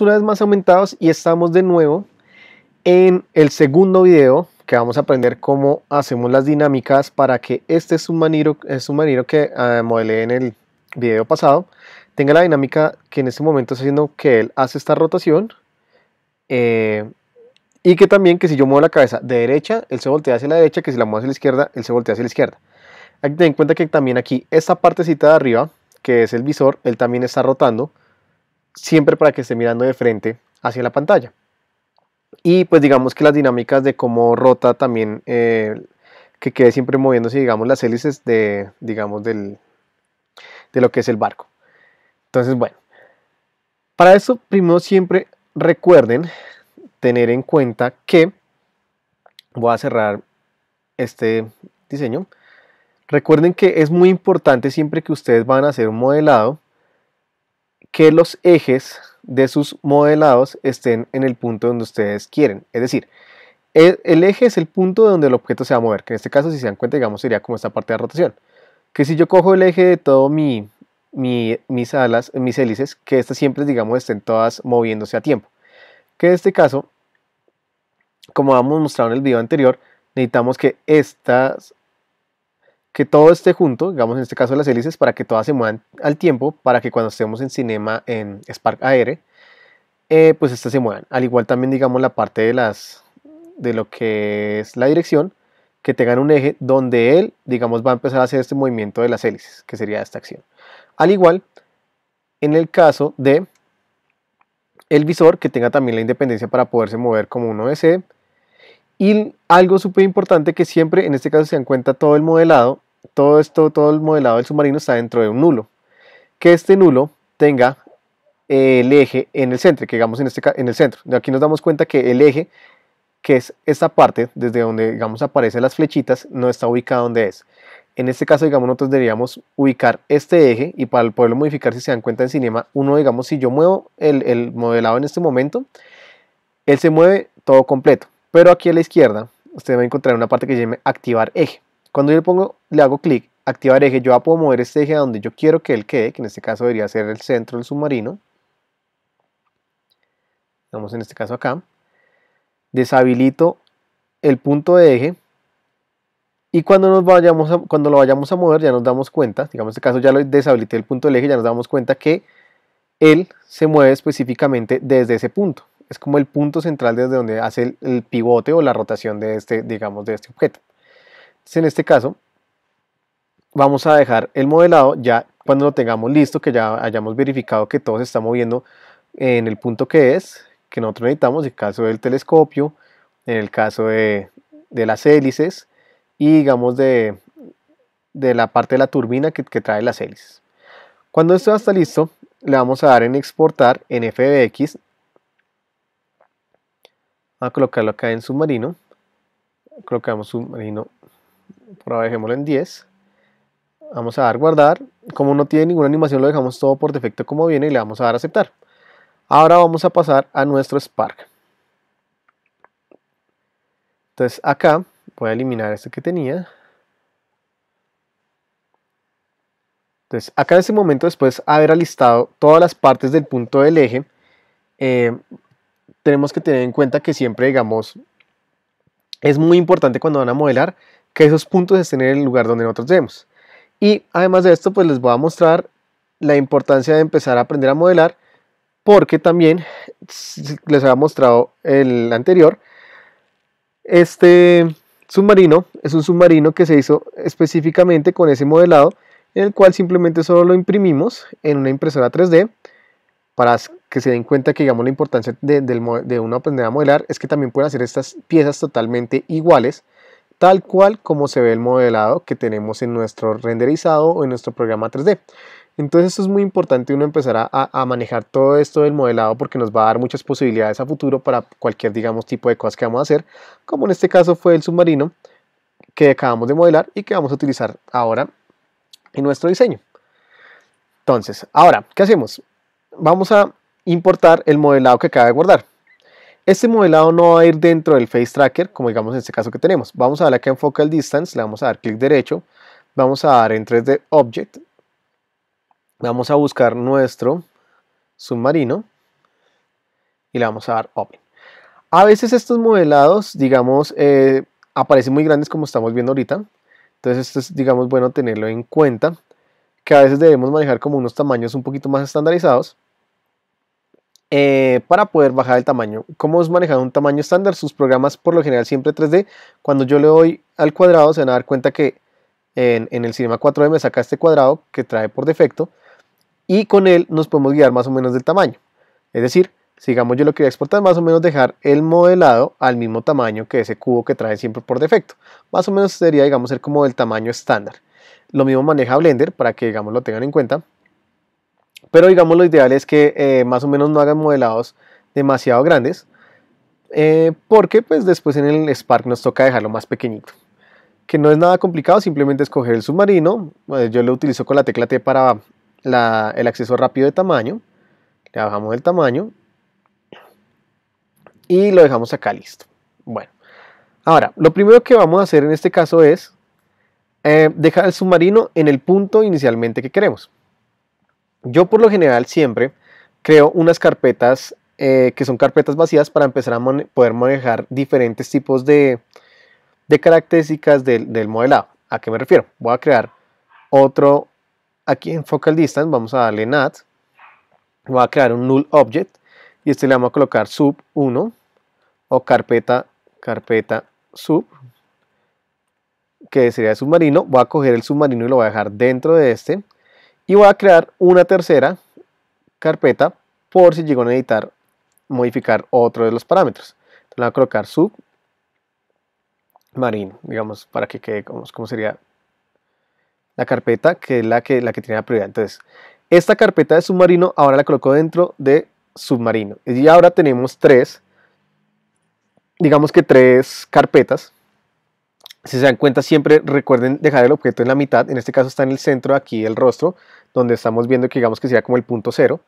una vez más aumentados y estamos de nuevo en el segundo video que vamos a aprender cómo hacemos las dinámicas para que este submarino, submarino que eh, modelé en el video pasado tenga la dinámica que en este momento está haciendo que él hace esta rotación eh, y que también que si yo muevo la cabeza de derecha él se voltea hacia la derecha que si la muevo hacia la izquierda él se voltea hacia la izquierda hay en cuenta que también aquí esta partecita de arriba que es el visor él también está rotando siempre para que esté mirando de frente hacia la pantalla. Y pues digamos que las dinámicas de cómo rota también, eh, que quede siempre moviéndose, digamos, las hélices de, digamos, del, de lo que es el barco. Entonces, bueno, para eso primero siempre recuerden tener en cuenta que voy a cerrar este diseño. Recuerden que es muy importante siempre que ustedes van a hacer un modelado que los ejes de sus modelados estén en el punto donde ustedes quieren. Es decir, e, el, eje es el punto donde el objeto se va a mover, que en este caso, si se dan cuenta, digamos, sería como esta parte de rotación. Que si yo cojo el eje de todo mi, mis alas, mis hélices, que estas siempre, digamos, estén todas moviéndose a tiempo. Que en este caso, como hemos mostrado en el video anterior, necesitamos que estas que todo esté junto, digamos en este caso las hélices, para que todas se muevan al tiempo, para que cuando estemos en Cinema en Spark AR, eh, pues estas se muevan. Al igual también digamos la parte de las de lo que es la dirección, que tengan un eje donde él, digamos, va a empezar a hacer este movimiento de las hélices, que sería esta acción. Al igual, en el caso de el visor, que tenga también la independencia para poderse mover como uno desee, y algo súper importante que siempre, en este caso, se dan cuenta todo el modelado, todo esto, todo el modelado del submarino está dentro de un nulo. Que este nulo tenga eh, el eje en el centro, que digamos en, este, en el centro. De aquí nos damos cuenta que el eje, que es esta parte, desde donde digamos aparecen las flechitas, no está ubicado donde es. En este caso, digamos, nosotros deberíamos ubicar este eje y para poderlo modificar, si se dan cuenta en Cinema, uno, digamos, si yo muevo el, el modelado en este momento, él se mueve todo completo. Pero aquí a la izquierda, usted va a encontrar una parte que se llama activar eje. Cuando yo le pongo, le hago clic, activar eje, yo puedo mover este eje a donde yo quiero que él quede, que en este caso debería ser el centro del submarino. Vamos en este caso acá. Deshabilito el punto de eje. Y cuando, nos vayamos cuando lo vayamos a mover ya nos damos cuenta, digamos en este caso ya lo deshabilité el punto del eje, ya nos damos cuenta que él se mueve específicamente desde ese punto es como el punto central desde donde hace el, pivote o la rotación de este, digamos, de este objeto. en este caso, vamos a dejar el modelado ya cuando lo tengamos listo, que ya hayamos verificado que todo se está moviendo en el punto que es, que nosotros necesitamos, en el caso del telescopio, en el caso de, las hélices y digamos de, la parte de la turbina que, que trae las hélices. Cuando esto ya está listo, le vamos a dar en exportar en FBX a colocarlo acá en submarino colocamos submarino por ahora dejémoslo en 10 vamos a dar guardar como no tiene ninguna animación lo dejamos todo por defecto como viene y le vamos a dar aceptar ahora vamos a pasar a nuestro Spark entonces acá voy a eliminar este que tenía entonces acá en ese momento después de haber alistado todas las partes del punto del eje eh, tenemos que tener en cuenta que siempre, digamos, es muy importante cuando van a modelar que esos puntos estén en el lugar donde nosotros vemos. Y además de esto, pues les voy a mostrar la importancia de empezar a aprender a modelar, porque también les había mostrado el anterior. Este submarino es un submarino que se hizo específicamente con ese modelado, en el cual simplemente solo lo imprimimos en una impresora 3D para que se den cuenta que digamos la importancia de, de uno aprender a modelar es que también pueden hacer estas piezas totalmente iguales, tal cual como se ve el modelado que tenemos en nuestro renderizado o en nuestro programa 3D. Entonces esto es muy importante uno empezar a, a, manejar todo esto del modelado porque nos va a dar muchas posibilidades a futuro para cualquier digamos tipo de cosas que vamos a hacer, como en este caso fue el submarino que acabamos de modelar y que vamos a utilizar ahora en nuestro diseño. Entonces, ahora, ¿qué hacemos? Vamos a importar el modelado que acaba de guardar. Este modelado no va a ir dentro del Face Tracker, como digamos en este caso que tenemos. Vamos a darle que en Focal Distance, le vamos a dar clic derecho, vamos a dar en 3D Object, vamos a buscar nuestro submarino y le vamos a dar Open. A veces estos modelados, digamos, eh, aparecen muy grandes como estamos viendo ahorita. Entonces esto es, digamos, bueno tenerlo en cuenta, que a veces debemos manejar como unos tamaños un poquito más estandarizados. Eh, para poder bajar el tamaño. ¿Cómo es manejado un tamaño estándar? Sus programas por lo general siempre 3D. Cuando yo le doy al cuadrado se van a dar cuenta que en, el Cinema 4D me saca este cuadrado que trae por defecto y con él nos podemos guiar más o menos del tamaño. Es decir, sigamos yo lo quería exportar, más o menos dejar el modelado al mismo tamaño que ese cubo que trae siempre por defecto. Más o menos sería, digamos, ser como el tamaño estándar. Lo mismo maneja Blender para que, digamos, lo tengan en cuenta. Pero digamos lo ideal es que eh, más o menos no hagan modelados demasiado grandes, eh, porque pues después en el Spark nos toca dejarlo más pequeñito. Que no es nada complicado, simplemente escoger el submarino. Eh, yo lo utilizo con la tecla T para el acceso rápido de tamaño. Le bajamos el tamaño y lo dejamos acá listo. Bueno, ahora lo primero que vamos a hacer en este caso es dejar el submarino en el punto inicialmente que queremos. Yo por lo general siempre creo unas carpetas eh, que son carpetas vacías para empezar a poder manejar diferentes tipos de, características del, modelado. ¿A qué me refiero? Voy a crear otro aquí en Focal Distance, vamos a darle NAT, voy a crear un null object y este le vamos a colocar sub 1 o carpeta, carpeta sub que sería submarino, voy a coger el submarino y lo voy a dejar dentro de este y voy a crear una tercera carpeta por si llego a necesitar modificar otro de los parámetros. Entonces, voy a colocar Submarino, digamos, para que quede como, sería la carpeta que es la que, la que tiene la prioridad. Entonces, esta carpeta de submarino ahora la coloco dentro de submarino. Y ahora tenemos tres, digamos que tres carpetas si se dan cuenta, siempre recuerden dejar el objeto en la mitad. En este caso está en el centro, aquí el rostro, donde estamos viendo que digamos que sería como el punto cero.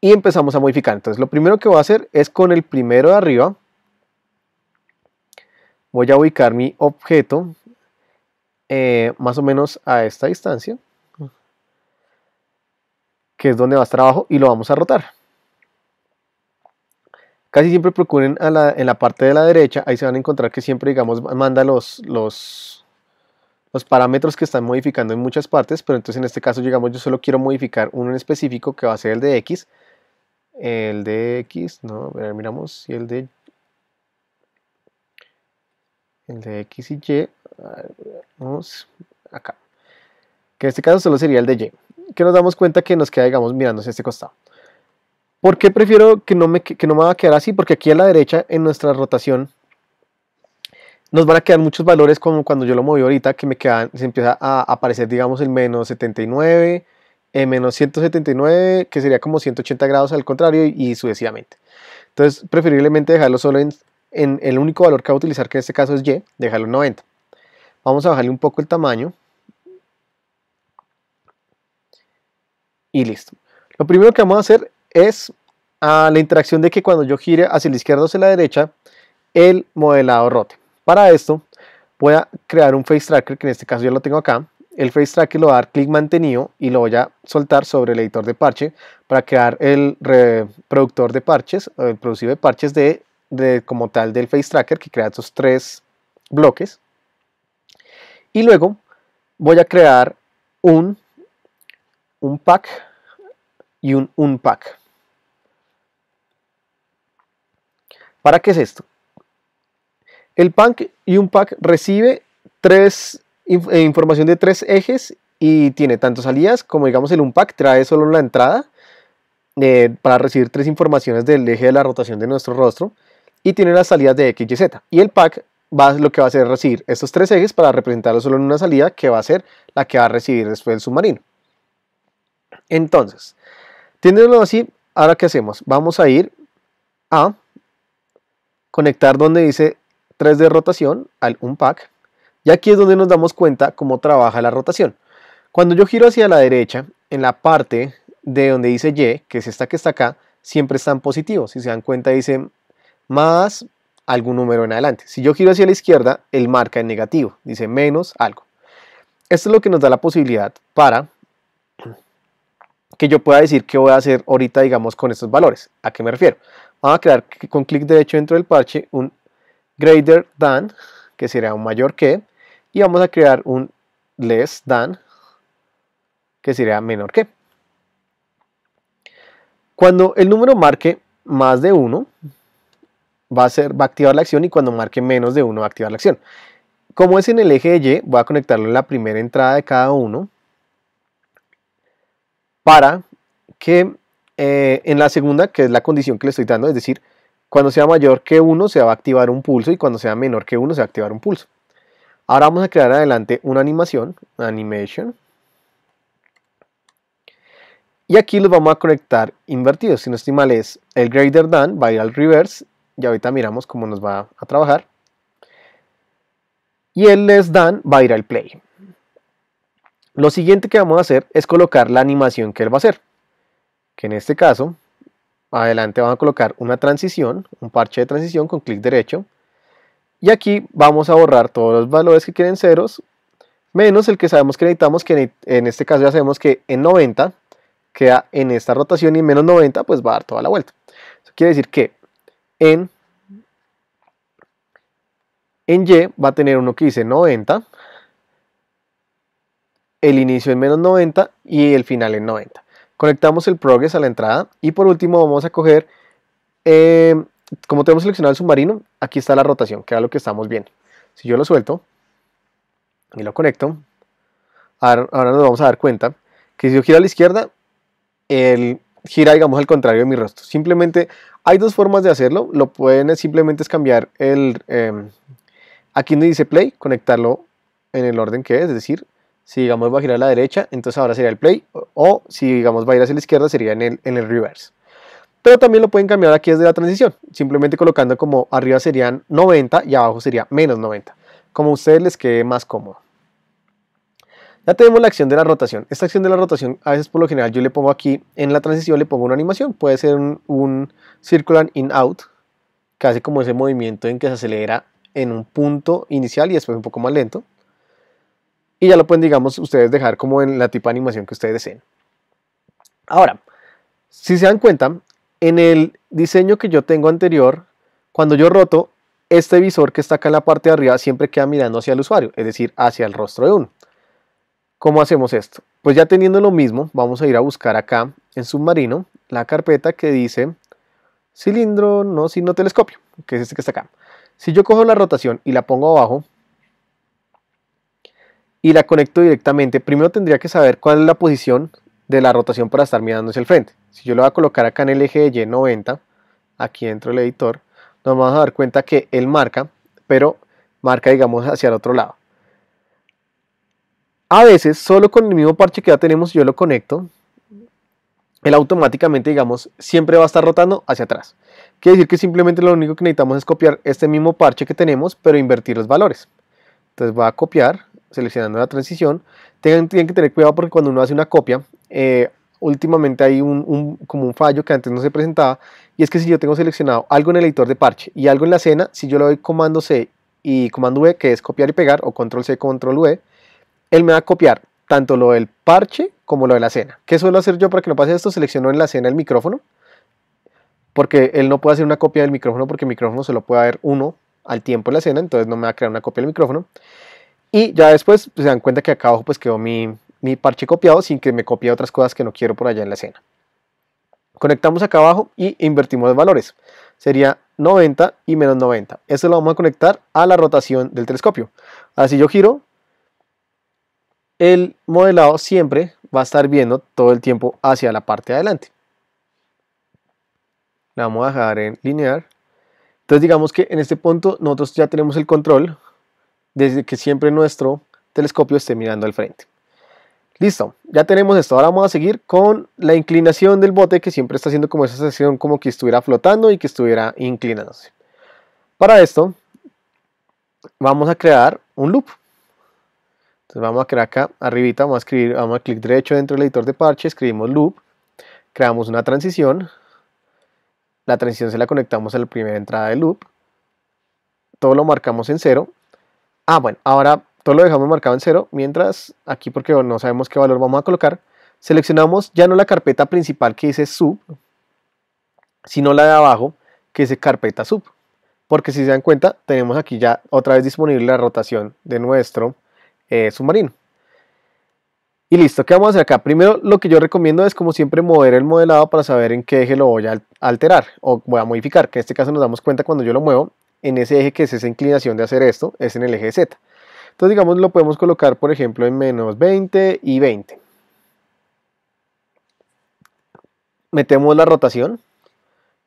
Y empezamos a modificar. Entonces lo primero que voy a hacer es con el primero de arriba. Voy a ubicar mi objeto eh, más o menos a esta distancia. Que es donde va a estar abajo y lo vamos a rotar. Casi siempre procuren en la parte de la derecha, ahí se van a encontrar que siempre, digamos, manda los, los, los parámetros que están modificando en muchas partes, pero entonces en este caso, digamos, yo solo quiero modificar uno en específico que va a ser el de X, el de X, no, a miramos si el de el de X y Y, vamos acá, que en este caso solo sería el de Y, que nos damos cuenta que nos queda, digamos, mirándose este costado. ¿Por qué prefiero que no me, que no va a quedar así? Porque aquí a la derecha, en nuestra rotación, nos van a quedar muchos valores como cuando yo lo moví ahorita, que me quedan, se empieza a aparecer, digamos, el menos 79, el menos 179, que sería como 180 grados al contrario y, sucesivamente. Entonces, preferiblemente dejarlo solo en, en, el único valor que va a utilizar, que en este caso es Y, dejarlo en 90. Vamos a bajarle un poco el tamaño. Y listo. Lo primero que vamos a hacer es a la interacción de que cuando yo gire hacia la izquierda o hacia la derecha, el modelado rote. Para esto voy a crear un face tracker, que en este caso ya lo tengo acá. El face tracker lo voy a dar clic mantenido y lo voy a soltar sobre el editor de parche para crear el reproductor de parches, o el producido de parches de, como tal del face tracker que crea estos tres bloques. Y luego voy a crear un, un pack y un unpack. ¿Para qué es esto? El punk y un pack recibe tres, eh, información de tres ejes y tiene tantas salidas como digamos el un pack trae solo la entrada eh, para recibir tres informaciones del eje de la rotación de nuestro rostro y tiene las salidas de X y Z. Y el pack va, lo que va a hacer es recibir estos tres ejes para representarlo solo en una salida que va a ser la que va a recibir después el submarino. Entonces, teniéndolo así, ahora qué hacemos? Vamos a ir a conectar donde dice 3 de rotación al pack Y aquí es donde nos damos cuenta cómo trabaja la rotación. Cuando yo giro hacia la derecha, en la parte de donde dice Y, que es esta que está acá, siempre están positivos. Si se dan cuenta dice más algún número en adelante. Si yo giro hacia la izquierda, el marca en negativo, dice menos algo. Esto es lo que nos da la posibilidad para que yo pueda decir que voy a hacer ahorita, digamos, con estos valores. ¿A qué me refiero? Vamos a crear con clic derecho dentro del parche un greater than, que sería un mayor que, y vamos a crear un less than, que sería menor que. Cuando el número marque más de 1, va a, va a activar la acción y cuando marque menos de 1 va a activar la acción. Como es en el eje Y, voy a conectarlo en la primera entrada de cada uno para que eh, en la segunda, que es la condición que le estoy dando, es decir, cuando sea mayor que 1 se va a activar un pulso y cuando sea menor que 1 se va a activar un pulso. Ahora vamos a crear adelante una animación, animation. Y aquí los vamos a conectar invertidos. Si no estimales es el greater than, va a ir al reverse. Y ahorita miramos cómo nos va a trabajar. Y el less than va a ir al play. Lo siguiente que vamos a hacer es colocar la animación que él va a hacer, que en este caso, adelante vamos a colocar una transición, un parche de transición con clic derecho, y aquí vamos a borrar todos los valores que quieren ceros, menos el que sabemos que necesitamos, que en este caso ya sabemos que en 90 queda en esta rotación y menos 90 pues va a dar toda la vuelta. Eso quiere decir que en en Y va a tener uno que dice 90 el inicio en menos 90 y el final en 90. Conectamos el progress a la entrada y por último vamos a coger, eh, como tenemos seleccionado el submarino, aquí está la rotación, que era lo que estamos viendo. Si yo lo suelto y lo conecto, ahora, nos vamos a dar cuenta que si yo giro a la izquierda, el gira digamos al contrario de mi rostro. Simplemente hay dos formas de hacerlo, lo pueden simplemente es cambiar el... Em, aquí donde dice play, conectarlo en el orden que es, es decir, si digamos va a girar a la derecha, entonces ahora sería el play, o si digamos va a ir hacia la izquierda sería en el, en el reverse. Pero también lo pueden cambiar aquí desde la transición, simplemente colocando como arriba serían 90 y abajo sería menos 90, como a ustedes les quede más cómodo. Ya tenemos la acción de la rotación. Esta acción de la rotación a veces por lo general yo le pongo aquí en la transición, le pongo una animación. Puede ser un, un circular in-out, que hace como ese movimiento en que se acelera en un punto inicial y después un poco más lento y ya lo pueden, digamos, ustedes dejar como en la tipo de animación que ustedes deseen. Ahora, si se dan cuenta, en el diseño que yo tengo anterior, cuando yo roto, este visor que está acá en la parte de arriba siempre queda mirando hacia el usuario, es decir, hacia el rostro de uno. ¿Cómo hacemos esto? Pues ya teniendo lo mismo, vamos a ir a buscar acá en Submarino la carpeta que dice cilindro, no, sino telescopio, que es este que está acá. Si yo cojo la rotación y la pongo abajo, y la conecto directamente, primero tendría que saber cuál es la posición de la rotación para estar mirando el frente. Si yo lo voy a colocar acá en el eje de Y90, aquí dentro del editor, nos vamos a dar cuenta que él marca, pero marca digamos hacia el otro lado. A veces, solo con el mismo parche que ya tenemos, yo lo conecto, él automáticamente, digamos, siempre va a estar rotando hacia atrás. Quiere decir que simplemente lo único que necesitamos es copiar este mismo parche que tenemos, pero invertir los valores. Entonces voy a copiar, seleccionando la transición. Tengan, tienen que tener cuidado porque cuando uno hace una copia, eh, últimamente hay un, como un fallo que antes no se presentaba, y es que si yo tengo seleccionado algo en el editor de parche y algo en la escena, si yo le doy comando C y comando V, que es copiar y pegar, o control C, control V, él me va a copiar tanto lo del parche como lo de la escena. ¿Qué suelo hacer yo para que no pase esto? Selecciono en la escena el micrófono, porque él no puede hacer una copia del micrófono porque el micrófono solo puede ver uno al tiempo en la escena, entonces no me va a crear una copia del micrófono. Y ya después pues, se dan cuenta que acá abajo pues quedó mi, mi parche copiado sin que me copie otras cosas que no quiero por allá en la escena. Conectamos acá abajo y invertimos los valores. Sería 90 y menos 90. Eso lo vamos a conectar a la rotación del telescopio. Así yo giro. El modelado siempre va a estar viendo todo el tiempo hacia la parte de adelante. La vamos a dejar en linear. Entonces digamos que en este punto nosotros ya tenemos el control desde que siempre nuestro telescopio esté mirando al frente. Listo, ya tenemos esto. Ahora vamos a seguir con la inclinación del bote que siempre está haciendo como esa sección como que estuviera flotando y que estuviera inclinándose. Para esto vamos a crear un loop. Entonces vamos a crear acá arribita, vamos a escribir, vamos a clic derecho dentro del editor de parche, escribimos loop, creamos una transición, la transición se la conectamos a la primera entrada del loop, todo lo marcamos en cero Ah, bueno, ahora todo lo dejamos marcado en cero, mientras aquí porque no sabemos qué valor vamos a colocar, seleccionamos ya no la carpeta principal que dice sub, sino la de abajo que dice carpeta sub. Porque si se dan cuenta, tenemos aquí ya otra vez disponible la rotación de nuestro eh, submarino. Y listo, ¿qué vamos a hacer acá? Primero lo que yo recomiendo es como siempre mover el modelado para saber en qué eje lo voy a alterar o voy a modificar, que en este caso nos damos cuenta cuando yo lo muevo, en ese eje que es esa inclinación de hacer esto, es en el eje Z. Entonces, digamos, lo podemos colocar, por ejemplo, en menos 20 y 20. Metemos la rotación,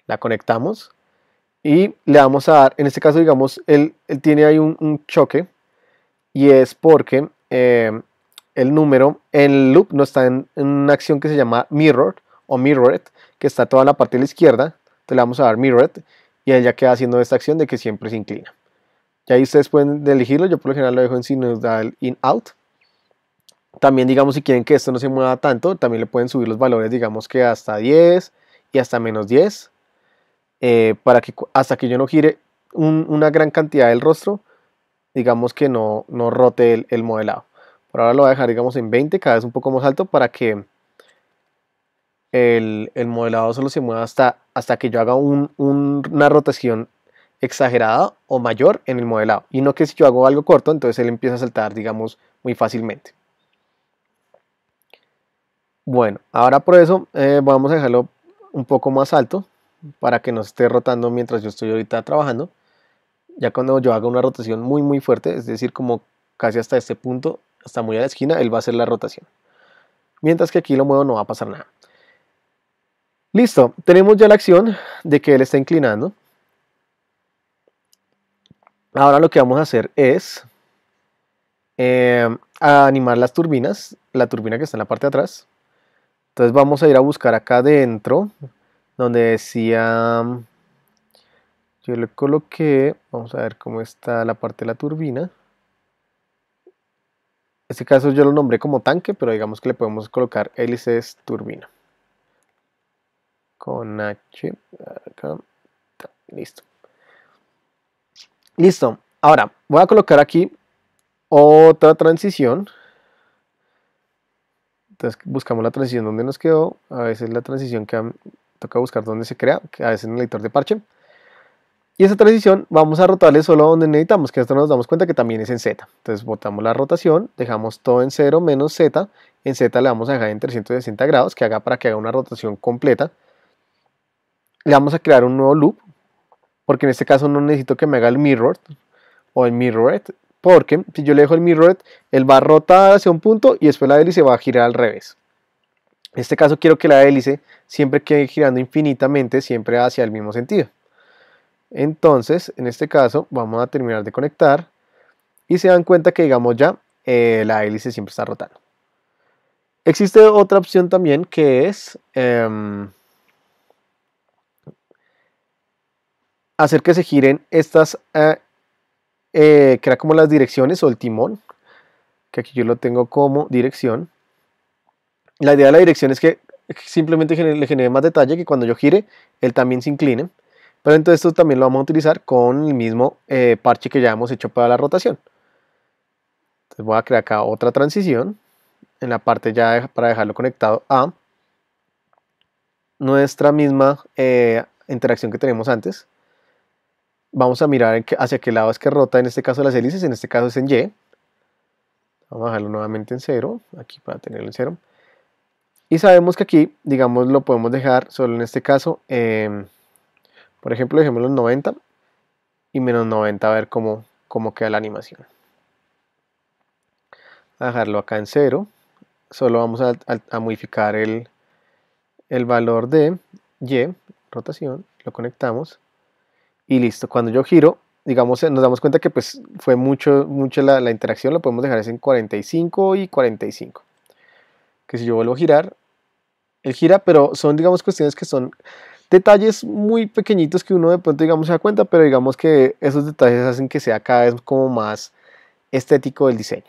la conectamos y le vamos a dar, en este caso, digamos, él, tiene ahí un, choque y es porque eh, el número en el loop no está en, una acción que se llama mirror o mirrored, que está toda en la parte de la izquierda. Entonces le vamos a dar mirrored y ella queda haciendo esta acción de que siempre se inclina. Y ahí ustedes pueden elegirlo, yo por lo general lo dejo en el in-out. También digamos si quieren que esto no se mueva tanto, también le pueden subir los valores digamos que hasta 10 y hasta menos 10. Eh, para que hasta que yo no gire una gran cantidad del rostro, digamos que no, no rote el, modelado. Por ahora lo voy a dejar digamos en 20, cada vez un poco más alto para que el, el modelado solo se mueva hasta hasta que yo haga una rotación exagerada o mayor en el modelado. Y no que si yo hago algo corto, entonces él empieza a saltar, digamos, muy fácilmente. Bueno, ahora por eso eh, vamos a dejarlo un poco más alto para que no esté rotando mientras yo estoy ahorita trabajando. Ya cuando yo haga una rotación muy muy fuerte, es decir, como casi hasta este punto, hasta muy a la esquina, él va a hacer la rotación. Mientras que aquí lo muevo no va a pasar nada. Listo, tenemos ya la acción de que él está inclinando. Ahora lo que vamos a hacer es eh, animar las turbinas, la turbina que está en la parte de atrás. Entonces vamos a ir a buscar acá adentro, donde decía, yo le coloqué, vamos a ver cómo está la parte de la turbina. En este caso yo lo nombré como tanque, pero digamos que le podemos colocar hélices turbina con H. Acá. Listo. Listo. Ahora voy a colocar aquí otra transición. Entonces buscamos la transición donde nos quedó. A veces la transición que toca buscar donde se crea, a veces en el editor de parche. Y esa transición vamos a rotarle solo donde necesitamos, que esto nos damos cuenta que también es en Z. Entonces botamos la rotación, dejamos todo en 0 menos Z. En Z le vamos a dejar en 360 grados, que haga para que haga una rotación completa le vamos a crear un nuevo loop, porque en este caso no necesito que me haga el mirror o el mirrored, porque si yo le dejo el mirrored, él va a rotar hacia un punto y después la hélice va a girar al revés. En este caso quiero que la hélice siempre quede girando infinitamente, siempre hacia el mismo sentido. Entonces, en este caso, vamos a terminar de conectar y se dan cuenta que, digamos ya, eh, la hélice siempre está rotando. Existe otra opción también que es... Em, hacer que se giren estas, ah, eh, que era como las direcciones o el timón, que aquí yo lo tengo como dirección. La idea de la dirección es que simplemente le genere más detalle, que cuando yo gire, él también se incline. Pero entonces esto también lo vamos a utilizar con el mismo eh, parche que ya hemos hecho para la rotación. Entonces voy a crear acá otra transición en la parte ya para dejarlo conectado a nuestra misma eh, interacción que tenemos antes vamos a mirar hacia qué lado es que rota, en este caso las hélices, en este caso es en Y. Vamos a dejarlo nuevamente en 0, aquí para tenerlo en 0. Y sabemos que aquí, digamos, lo podemos dejar solo en este caso, em, por ejemplo, dejémoslo en 90 y menos 90 a ver cómo, cómo queda la animación. A dejarlo acá en 0, solo vamos a, a modificar el, el valor de Y, rotación, lo conectamos y listo. Cuando yo giro, digamos, eh, nos damos cuenta que pues fue mucho, mucho la, interacción, lo podemos dejar es en 45 y 45. Que si yo vuelvo a girar, él gira, pero son, digamos, cuestiones que son detalles muy pequeñitos que uno de pronto, digamos, se da cuenta, pero digamos que esos detalles hacen que sea cada vez como más estético el diseño.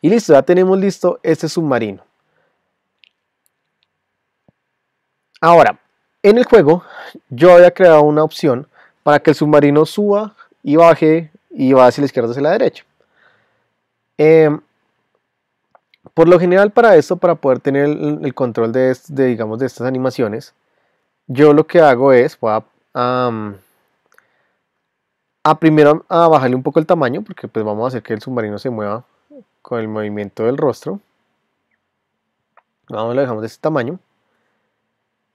Y listo, ya tenemos listo este submarino. Ahora, en el juego yo había creado una opción para que el submarino suba y baje y va hacia la izquierda o hacia la derecha. Em, por lo general para esto, para poder tener el, control de, digamos, de estas animaciones, yo lo que hago es, voy a, primero a bajarle un poco el tamaño, porque pues vamos a hacer que el submarino se mueva con el movimiento del rostro. Vamos, lo dejamos de este tamaño.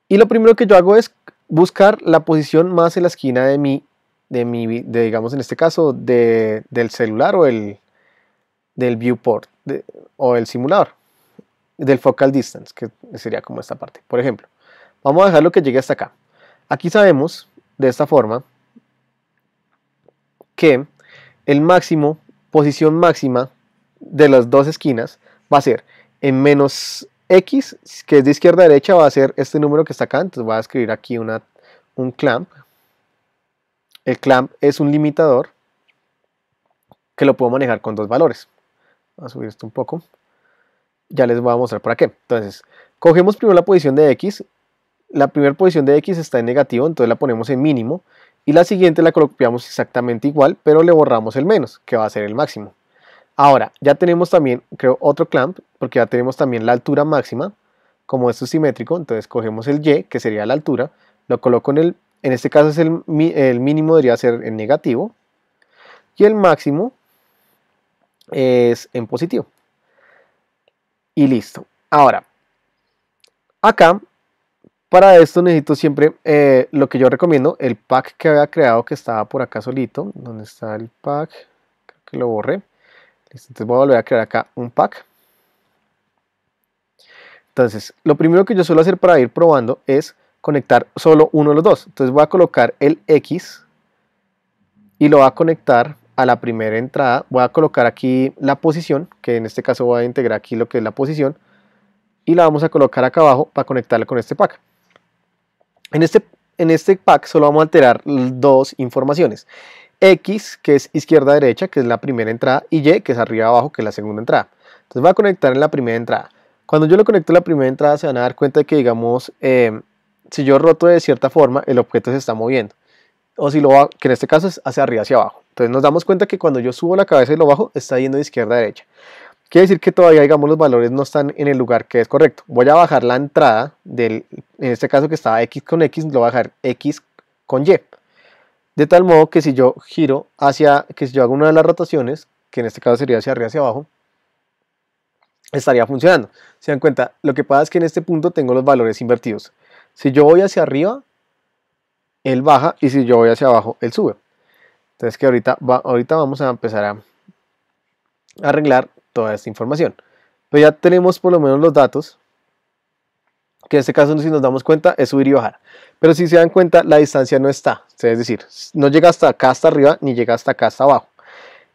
Y lo primero que yo hago es buscar la posición más en la esquina de mi, de mi digamos en este caso, del celular o el, del viewport o el simulador, del focal distance, que sería como esta parte. Por ejemplo, vamos a dejarlo que llegue hasta acá. Aquí sabemos, de esta forma, que el máximo, posición máxima de las dos esquinas va a ser en menos X, que es de izquierda a derecha, va a ser este número que está acá. Entonces voy a escribir aquí una, un clamp. El clamp es un limitador que lo puedo manejar con dos valores. Voy a subir esto un poco. Ya les voy a mostrar para qué. Entonces, cogemos primero la posición de X. La primera posición de X está en negativo, entonces la ponemos en mínimo. Y la siguiente la colocamos exactamente igual, pero le borramos el menos, que va a ser el máximo. Ahora, ya tenemos también, creo, otro clamp, porque ya tenemos también la altura máxima. Como esto es simétrico, entonces cogemos el Y, que sería la altura, lo coloco en el, en este caso es el, mínimo debería ser en negativo, y el máximo es en positivo. Y listo. Ahora, acá, para esto necesito siempre eh, lo que yo recomiendo, el pack que había creado que estaba por acá solito. ¿Dónde está el pack? Creo que lo borré entonces voy a volver a crear acá un pack. Entonces, lo primero que yo suelo hacer para ir probando es conectar solo uno de los dos. Entonces voy a colocar el X y lo voy a conectar a la primera entrada. Voy a colocar aquí la posición, que en este caso voy a integrar aquí lo que es la posición. Y la vamos a colocar acá abajo para conectarla con este pack. En este, en este pack solo vamos a alterar dos informaciones. X, que es izquierda-derecha, que es la primera entrada, y Y, que es arriba-abajo, que es la segunda entrada. Entonces va a conectar en la primera entrada. Cuando yo lo conecto la primera entrada, se van a dar cuenta que, digamos, em, si yo roto de cierta forma, el objeto se está moviendo. O si lo bajo, que en este caso es hacia arriba, hacia abajo. Entonces nos damos cuenta que cuando yo subo la cabeza y lo bajo, está yendo de izquierda a derecha. Quiere decir que todavía, digamos, los valores no están en el lugar que es correcto. Voy a bajar la entrada del, en este caso que estaba X con X, lo voy a bajar X con Y. De tal modo que si yo giro hacia, que si yo hago una de las rotaciones, que en este caso sería hacia arriba, hacia abajo, estaría funcionando. Se dan cuenta, lo que pasa es que en este punto tengo los valores invertidos. Si yo voy hacia arriba, él baja y si yo voy hacia abajo, él sube. Entonces que ahorita, ahorita vamos a empezar a arreglar toda esta información. Pero ya tenemos por lo menos los datos que en este caso si nos damos cuenta es subir y bajar. Pero si se dan cuenta, la distancia no está, es decir, no llega hasta acá hasta arriba ni llega hasta acá hasta abajo.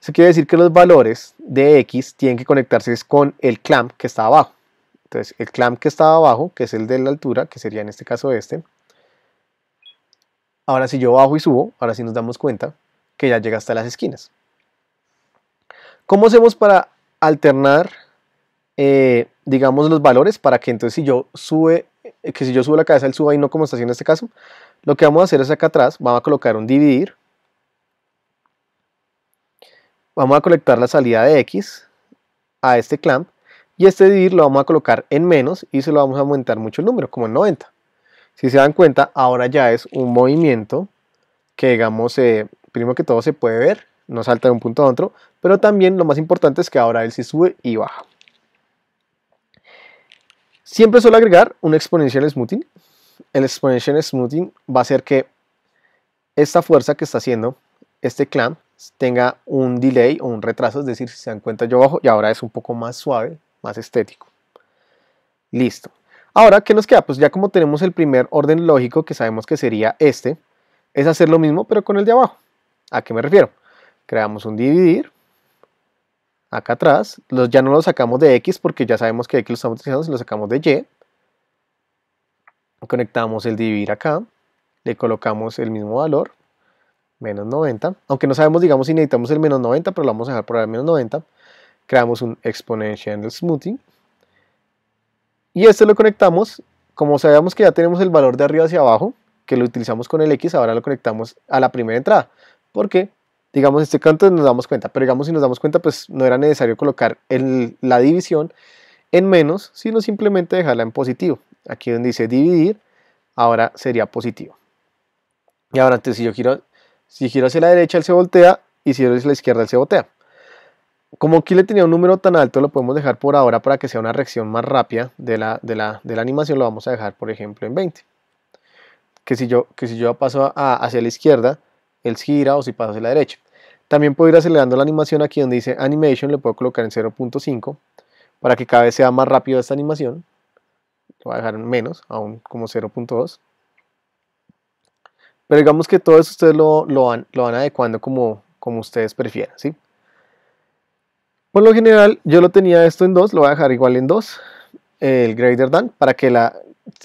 Eso quiere decir que los valores de X tienen que conectarse con el clamp que está abajo. Entonces, el clamp que está abajo, que es el de la altura, que sería en este caso este. Ahora si yo bajo y subo, ahora sí nos damos cuenta que ya llega hasta las esquinas. ¿Cómo hacemos para alternar eh, digamos, los valores para que entonces si yo sube, eh, que si yo subo la cabeza, él suba y no como está haciendo en este caso, lo que vamos a hacer es acá atrás, vamos a colocar un dividir, vamos a conectar la salida de X a este clamp y este dividir lo vamos a colocar en menos y se lo vamos a aumentar mucho el número, como en 90. Si se dan cuenta, ahora ya es un movimiento que digamos, eh, primero que todo se puede ver, no salta de un punto a otro, pero también lo más importante es que ahora él sí sube y baja. Siempre suelo agregar un Exponential smoothing. El Exponential smoothing va a hacer que esta fuerza que está haciendo este clamp tenga un delay o un retraso, es decir, si se dan cuenta yo bajo y ahora es un poco más suave, más estético. Listo. Ahora, ¿qué nos queda? Pues ya como tenemos el primer orden lógico, que sabemos que sería este, es hacer lo mismo pero con el de abajo. ¿A qué me refiero? Creamos un dividir, acá atrás, los, ya no lo sacamos de X porque ya sabemos que X lo estamos utilizando, lo sacamos de Y. Conectamos el dividir acá, le colocamos el mismo valor, menos 90, aunque no sabemos, digamos, si necesitamos el menos 90, pero lo vamos a dejar por ahora menos 90. Creamos un exponential smoothing. Y este lo conectamos, como sabemos que ya tenemos el valor de arriba hacia abajo, que lo utilizamos con el X, ahora lo conectamos a la primera entrada, porque Digamos, este canto nos damos cuenta, pero digamos, si nos damos cuenta, pues no era necesario colocar la división en menos, sino simplemente dejarla en positivo. Aquí donde dice dividir, ahora sería positivo. Y ahora, antes, si yo giro, si giro hacia la derecha, él se voltea, y si giro hacia la izquierda, él se voltea. Como aquí le tenía un número tan alto, lo podemos dejar por ahora para que sea una reacción más rápida de la, de la, animación. Lo vamos a dejar, por ejemplo, en 20. Que si yo, que si yo paso hacia la izquierda, el gira o si pasa hacia la derecha. También puedo ir acelerando la animación aquí donde dice Animation, le puedo colocar en 0.5 para que cada vez sea más rápido esta animación. Lo voy a dejar en menos, aún como 0.2. Pero digamos que todo eso ustedes lo, van, lo van, adecuando como, como ustedes prefieran, Por lo general, yo lo tenía esto en 2, lo voy a dejar igual en 2, el greater than, para que la,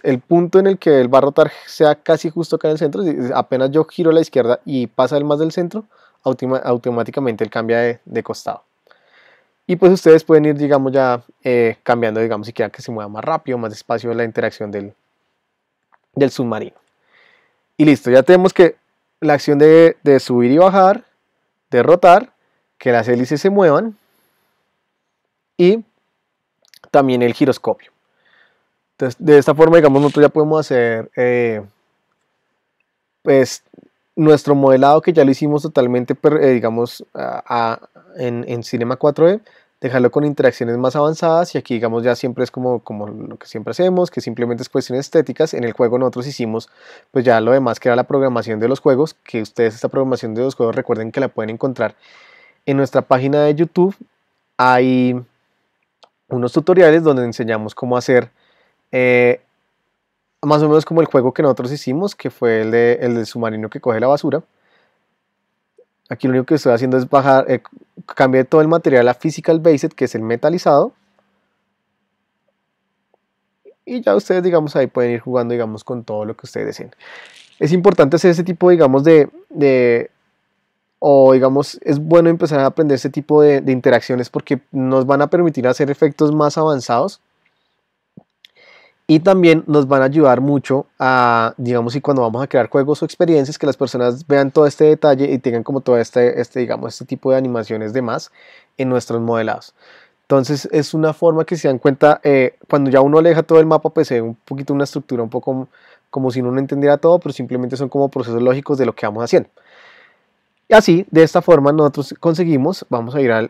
el punto en el que él va a rotar sea casi justo acá en el centro, apenas yo giro a la izquierda y pasa el más del centro, automáticamente él cambia de, costado. Y pues ustedes pueden ir, digamos, ya eh, cambiando, digamos, si quieran que se mueva más rápido, más despacio la interacción del, del submarino. Y listo, ya tenemos que la acción de, de subir y bajar, de rotar, que las hélices se muevan y también el giroscopio de esta forma, digamos, nosotros ya podemos hacer eh, pues, nuestro modelado que ya lo hicimos totalmente, eh, digamos, en, Cinema 4D, dejarlo con interacciones más avanzadas y aquí, digamos, ya siempre es como, como lo que siempre hacemos, que simplemente es cuestiones estéticas. En el juego nosotros hicimos, pues ya lo demás que era la programación de los juegos, que ustedes esta programación de los juegos recuerden que la pueden encontrar en nuestra página de YouTube. Hay unos tutoriales donde enseñamos cómo hacer eh, más o menos como el juego que nosotros hicimos, que fue el, de, el del submarino que coge la basura. Aquí lo único que estoy haciendo es bajar, eh, cambio todo el material a Physical Based, que es el metalizado. Y ya ustedes, digamos, ahí pueden ir jugando, digamos, con todo lo que ustedes deseen. Es importante hacer ese tipo, digamos, de, o digamos, es bueno empezar a aprender ese tipo de, interacciones porque nos van a permitir hacer efectos más avanzados y también nos van a ayudar mucho a, digamos, y cuando vamos a crear juegos o experiencias, que las personas vean todo este detalle y tengan como todo este, este digamos, este tipo de animaciones de más en nuestros modelados. Entonces es una forma que se dan cuenta, eh, cuando ya uno aleja todo el mapa, pues se ve un poquito una estructura un poco como si uno no entendiera todo, pero simplemente son como procesos lógicos de lo que vamos haciendo. Y así, de esta forma, nosotros conseguimos, vamos a ir al,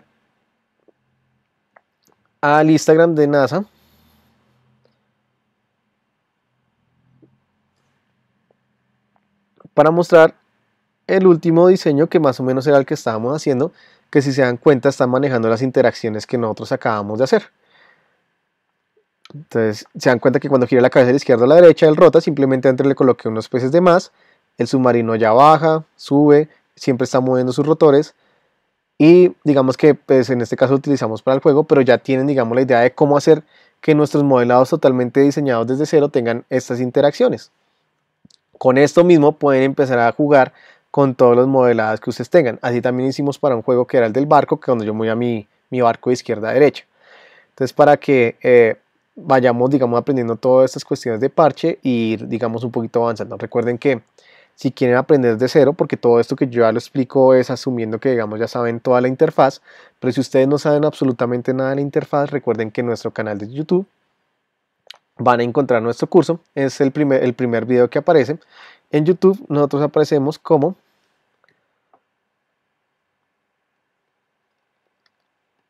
al Instagram de NASA, para mostrar el último diseño que más o menos era el que estábamos haciendo, que si se dan cuenta están manejando las interacciones que nosotros acabamos de hacer. Entonces se dan cuenta que cuando gira la cabeza de la izquierda a la derecha, el rota, simplemente antes le coloqué unos peces de más, el submarino ya baja, sube, siempre está moviendo sus rotores y digamos que pues, en este caso utilizamos para el juego, pero ya tienen digamos la idea de cómo hacer que nuestros modelados totalmente diseñados desde cero tengan estas interacciones. Con esto mismo pueden empezar a jugar con todos los modelados que ustedes tengan. Así también hicimos para un juego que era el del barco, que cuando yo a mi, mi barco de izquierda a derecha. Entonces, para que eh, vayamos, digamos, aprendiendo todas estas cuestiones de parche y ir, digamos, un poquito avanzando. Recuerden que si quieren aprender de cero, porque todo esto que yo ya lo explico es asumiendo que, digamos, ya saben toda la interfaz, pero si ustedes no saben absolutamente nada de la interfaz, recuerden que nuestro canal de YouTube van a encontrar nuestro curso. Es el primer, el primer video que aparece. En YouTube nosotros aparecemos como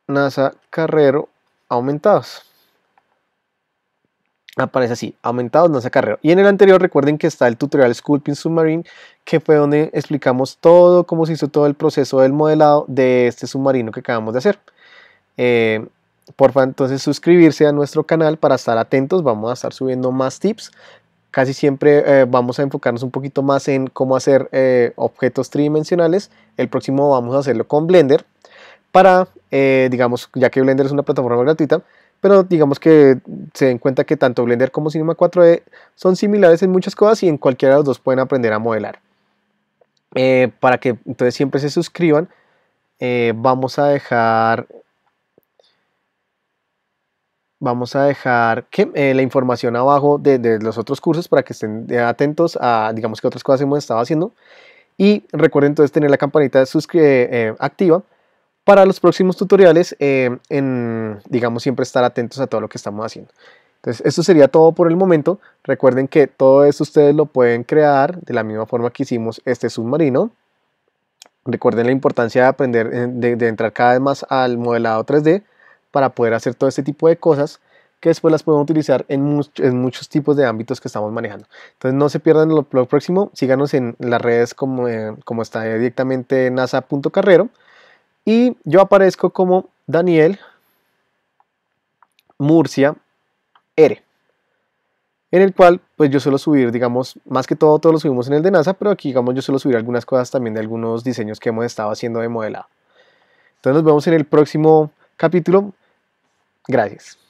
NASA Carrero Aumentados. Aparece así, aumentados NASA Carrero. Y en el anterior recuerden que está el tutorial Sculpting Submarine, que fue donde explicamos todo, cómo se hizo todo el proceso del modelado de este submarino que acabamos de hacer. Eh, Porfa, entonces suscribirse a nuestro canal para estar atentos. Vamos a estar subiendo más tips. Casi siempre eh, vamos a enfocarnos un poquito más en cómo hacer eh, objetos tridimensionales. El próximo vamos a hacerlo con Blender. Para, eh, digamos, ya que Blender es una plataforma gratuita, pero digamos que se den cuenta que tanto Blender como Cinema 4D son similares en muchas cosas y en cualquiera de los dos pueden aprender a modelar. para que entonces siempre se suscriban, vamos a dejar Vamos a dejar que, eh, la información abajo de, los otros cursos para que estén eh, atentos a, digamos, que otras cosas hemos estado haciendo. Y recuerden entonces tener la campanita de eh, activa para los próximos tutoriales, eh, en, digamos, siempre estar atentos a todo lo que estamos haciendo. Entonces, esto sería todo por el momento. Recuerden que todo esto ustedes lo pueden crear de la misma forma que hicimos este submarino. Recuerden la importancia de aprender, de entrar cada vez más al modelado 3D para poder hacer todo este tipo de cosas que después las podemos utilizar en, muchos tipos de ámbitos que estamos manejando. Entonces no se pierdan lo, próximo, síganos en las redes como, eh, como está directamente nasa.carrero y yo aparezco como Daniel Murcia R en el cual pues yo suelo subir, digamos, más que todo, todos lo subimos en el de NASA, pero aquí digamos yo suelo subir algunas cosas también de algunos diseños que hemos estado haciendo de modelado. Entonces nos vemos en el próximo capítulo. Gracias.